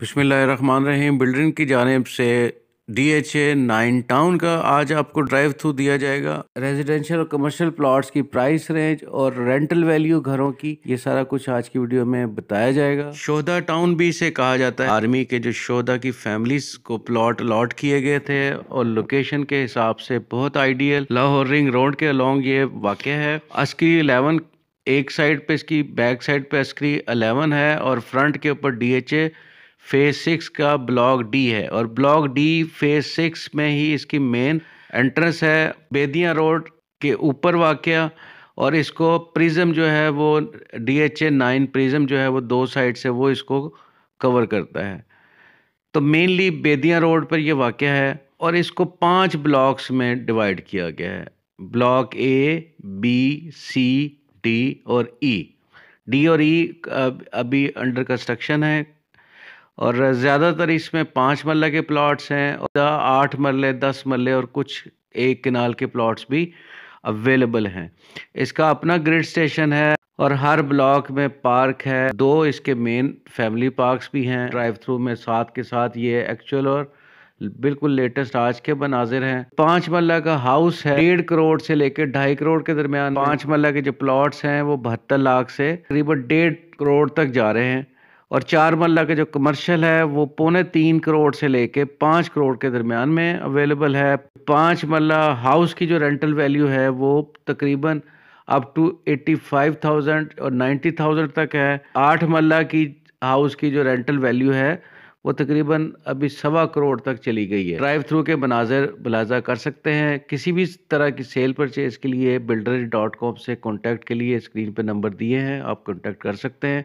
बिसमीम बिल्डरिन की जानब से D H A nine town का आज आपको ड्राइव थ्रू दिया जाएगा रेजिडेंशियल और कमर्शियल प्लॉट्स की प्राइस रेंज और रेंटल वैल्यू घरों की ये सारा कुछ आज की वीडियो में बताया जाएगा शोधा टाउन भी इसे कहा जाता है आर्मी के जो शोधा की फैमिलीज को प्लॉट अलॉट किए गए थे और लोकेशन के हिसाब से बहुत आइडियल लाहौर रिंग रोड के अलॉन्ग ये वाक़ है अस्क्री इलेवन एक साइड पे इसकी बैक साइड पे अस्क्री अलेवन है और फ्रंट के ऊपर D H A phase six का ब्लॉक डी है और ब्लॉक डी फेज सिक्स में ही इसकी मेन एंट्रेंस है बेदिया रोड के ऊपर वाक़ और इसको प्रिज्म जो है वो D H A nine prism जो है वो दो साइड से वो इसको कवर करता है तो मेनली बेदिया रोड पर ये वाक़ है और इसको पांच ब्लॉक्स में डिवाइड किया गया है block A B C D और ई e. डी और ई e अभी अंडर कंस्ट्रक्शन है और ज़्यादातर इसमें पाँच मरला के प्लॉट्स हैं और आठ मरले दस मरले और कुछ एक किनाल के प्लॉट्स भी अवेलेबल हैं इसका अपना ग्रिड स्टेशन है और हर ब्लॉक में पार्क है दो इसके मेन फैमिली पार्क्स भी हैं ड्राइव थ्रू में साथ के साथ ये एक्चुअल और बिल्कुल लेटेस्ट आज के बनाजिर हैं पाँच मल्ला का हाउस है डेढ़ करोड़ से लेकर ढाई करोड़ के दरमियान पाँच मल्ला के जो प्लॉट्स हैं वो बहत्तर लाख से करीबन डेढ़ करोड़ तक जा रहे हैं और चार मल्ला का जो कमर्शियल है वो पौने तीन करोड़ से लेके पाँच करोड़ के दरमियान में अवेलेबल है पाँच मल्ला हाउस की जो रेंटल वैल्यू है वो तकरीबन up to eighty five thousand और नाइन्टी थाउजेंड तक है आठ मल्ला की हाउस की जो रेंटल वैल्यू है वो तकरीबन अभी सवा करोड़ तक चली गई है ड्राइव थ्रू के मनाजर बलाजा कर सकते हैं किसी भी तरह की सेल परचेज के लिए बिल्डर डॉट कॉम से कॉन्टैक्ट के लिए स्क्रीन पर नंबर दिए हैं आप कॉन्टैक्ट कर सकते हैं